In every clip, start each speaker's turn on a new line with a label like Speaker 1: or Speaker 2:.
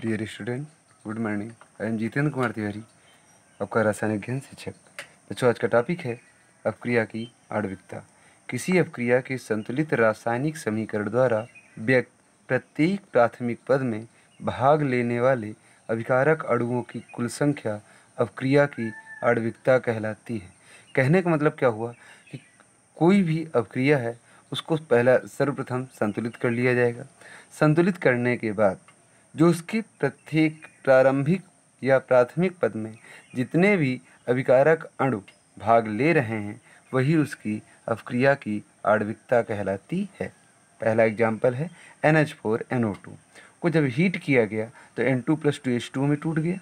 Speaker 1: dear student good morning I am Jitendra Kumar Tiwari आपका रासायनिक ज्ञान शिक्षक बच्चों आज का टॉपिक है अपक्रिया की आणविकता किसी अपक्रिया के संतुलित रासायनिक समीकरण द्वारा व्यक्त प्रत्येक प्राथमिक पद में भाग लेने वाले अभिकारक अणुओं की कुल संख्या अपक्रिया की आणविकता कहलाती है कहने का मतलब क्या हुआ कि कोई भी अपक्रिया है उसको पहला सर्वप्रथम संतुलित कर लिया जाएगा संतुलित करने के बाद जो उसके प्रत्येक प्रारंभिक या प्राथमिक पद में जितने भी अभिकारक अणु भाग ले रहे हैं वही उसकी अवक्रिया की आणविकता कहलाती है पहला एग्जाम्पल है N H four N O two को जब हीट किया गया तो N two plus two H two में टूट गया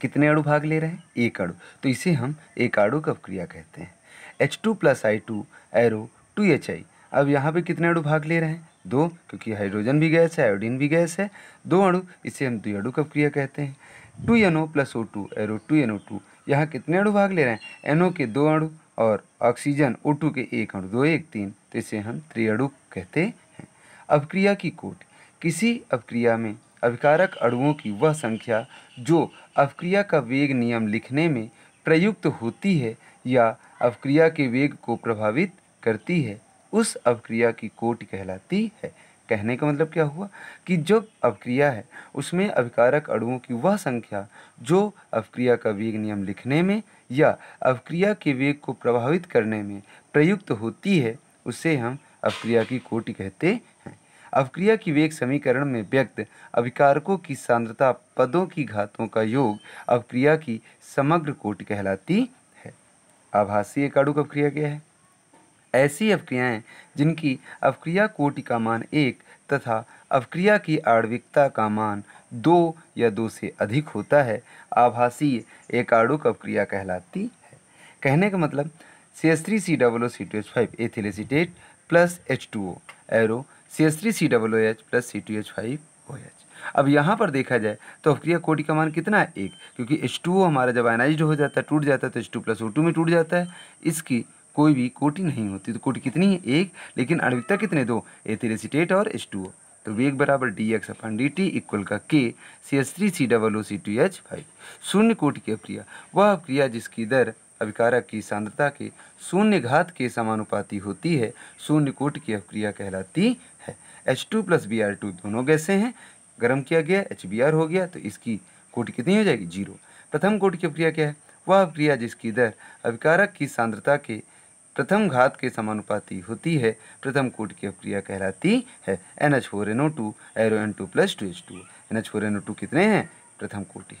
Speaker 1: कितने अणु भाग ले रहे हैं एक अणु तो इसे हम एक अणु का अवक्रिया कहते हैं H two plus I two arrow two H I अब यहाँ पे कितने अणु भाग ले रहे हैं दो क्योंकि हाइड्रोजन भी गैस है आयोडीन भी गैस है दो अणु इसे हम द्विअणु कप क्रिया कहते हैं two N O plus O two arrow two N O two यहाँ कितने अणु भाग ले रहे हैं एन ओ के दो अणु और ऑक्सीजन ओ टू के एक अणु दो एक तीन तो इसे हम त्रिअणु कहते हैं अभिक्रिया की कोट किसी अभिक्रिया में अभिकारक अणुओं की वह संख्या जो अभिक्रिया का वेग नियम लिखने में प्रयुक्त होती है या अभिक्रिया के वेग को प्रभावित करती है उस अवक्रिया की कोटि कहलाती है कहने का मतलब क्या हुआ कि जो अवक्रिया है उसमें अभिकारक अणुओं की वह संख्या जो अवक्रिया का वेग नियम लिखने में या अवक्रिया के वेग को प्रभावित करने में प्रयुक्त होती है उसे हम अवक्रिया की कोटि कहते हैं अवक्रिया की वेग समीकरण में व्यक्त अभिकारकों की सांद्रता पदों की घातों का योग अवक्रिया की समग्र कोटि कहलाती है आभासीय काड़ू का अवक्रिया क्या है ऐसी अवक्रियाएँ जिनकी अवक्रिया कोटि का मान एक तथा अवक्रिया की आणविकता का मान दो या दो से अधिक होता है आभासीय एकाड़ुक अवक्रिया कहलाती है कहने का मतलब C S three C double O C two H five ethyl acetate plus H two O arrow C S three C double O H plus C two H five O H अब यहाँ पर देखा जाए तो अवक्रिया कोटि का मान कितना है एक क्योंकि एच टू ओ हमारा जब आयनाइज हो जाता है टूट जाता है तो H two plus O two में टूट जाता है इसकी कोई भी कोटि नहीं होती तो कोटि कितनी है एक लेकिन आणविकता कितने दो एथिलेसिटेट और एच टू तो वेग बराबर D X upon D T equal का के C S three C double O C two H five शून्य कोटि की अप्रिया वह अप्रिया जिसकी दर अभिकारक की सांद्रता के शून्य घात के समानुपाती होती है शून्य कोटि की अप्रिया कहलाती है H two plus B R two दोनों गैसे हैं गर्म किया गया एच बी आर हो गया तो इसकी कोटि कितनी हो जाएगी जीरो प्रथम कोटि की अप्रिया क्या है वह अप्रिया जिसकी दर अभिकारक की सांद्रता के प्रथम घात के समानुपाती होती है प्रथम कूट की अभिक्रिया कहलाती है N H four N O two arrow N two plus two H two N H four N O two कितने हैं प्रथम कोटि